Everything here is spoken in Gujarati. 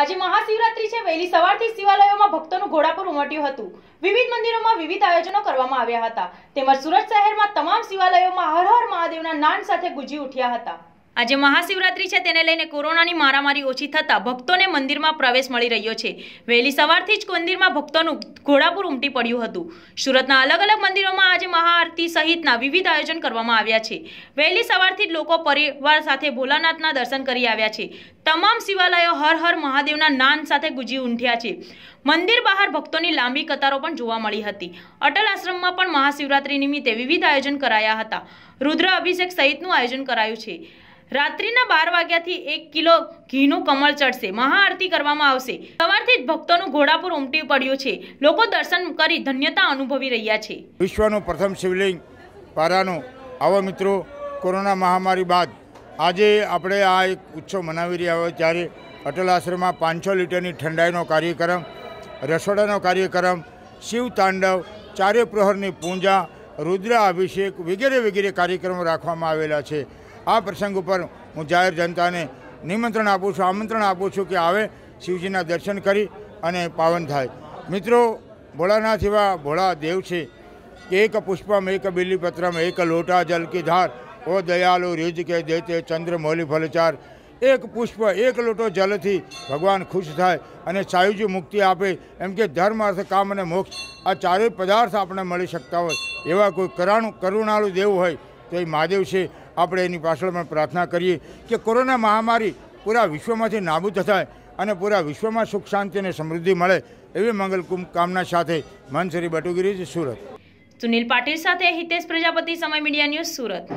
આજે મહાશિવરાત્રી છે વહેલી સવારથી શિવાલયોમાં ભક્તોનું ઘોડાપુર ઉમટ્યું હતું વિવિધ મંદિરોમાં વિવિધ આયોજનો કરવામાં આવ્યા હતા તેમજ સુરત શહેરમાં તમામ શિવાલયોમાં હર હર મહાદેવના નાન સાથે ગુજી ઉઠ્યા હતા આજે મહાશિવરાત્રી છે તેને લઈને કોરોનાની મારામારી ઓછી થતાં ભક્તોને મંદિરમાં પ્રવેશ મળી રહ્યો છે વહેલી સવારથી જ મંદિરમાં ભક્તોનું ઘોડાપુર ઉમટી પડ્યું હતું સુરતના અલગ અલગ મંદિરોમાં આજે મહાઆરતી સહિતના વિવિધ આયોજન કરવામાં આવ્યા છે વહેલી સવારથી જ લોકો પરિવાર સાથે ભોલાનાથના દર્શન કરી આવ્યા છે તમામ શિવાલયો હર હર મહાદેવના નાન સાથે ગુજી ઉઠ્યા છે મંદિર બહાર ભક્તોની લાંબી કતારો પણ જોવા મળી હતી અટલ આશ્રમમાં પણ મહાશિવરાત્રી નિમિત્તે વિવિધ આયોજન કરાયા હતા રુદ્ર અભિષેક સહિતનું આયોજન કરાયું છે રાત્રિના બાર વાગ્યાથી એક કિલો ઘીનું કમળ ચડશે મહાઆરતી કરવામાં આવશે સવારથી જ ભક્તોનું ઘોડાપુર ઉમટી પડ્યું છે લોકો દર્શન કરી ધન્યતા અનુભવી રહ્યા છે વિશ્વનું પ્રથમ શિવલિંગ પારાનું આવા મિત્રો કોરોના મહામારી બાદ આજે આપણે આ એક ઉત્સવ મનાવી રહ્યા હોય ત્યારે અટલ આશ્રમમાં પાંચસો લીટરની ઠંડાઈનો કાર્યક્રમ રસોડાનો કાર્યક્રમ શિવ તાંડવ ચારે પ્રહરની પૂજા રુદ્ર અભિષેક વગેરે વગેરે કાર્યક્રમો રાખવામાં આવેલા છે આ પ્રસંગ ઉપર હું જાહેર જનતાને નિમંત્રણ આપું છું આમંત્રણ આપું છું કે આવે શિવજીના દર્શન કરી અને પાવન થાય મિત્રો ભોળાનાથ એવા ભોળા દેવ છે એક પુષ્પમ એક બિલીપત્રમ એક લોટા જલ કી ધાર ઓ દયાલુ રીજ કે દે તે ચંદ્ર મોલી ફલચાર એક પુષ્પ એક લોટો જલથી ભગવાન ખુશ થાય અને સાયુજી મુક્તિ આપે એમ કે ધર્મ અર્થ કામ અને મોક્ષ આ ચારેય પદાર્થ આપણને મળી શકતા હોય એવા કોઈ કરાણું કરુણાળુ દેવ હોય તો એ મહાદેવ છે આપણે એની પાછળ પણ પ્રાર્થના કરીએ કે કોરોના મહામારી પૂરા વિશ્વમાંથી નાબૂદ થાય અને પૂરા વિશ્વમાં સુખ શાંતિ અને સમૃદ્ધિ મળે એવી મંગલ કામના સાથે મનસરી બટુગીરી સુરત સુનિલ પાટીલ સાથે હિતેશ પ્રજાપતિ સમય મીડિયા ન્યૂઝ સુરત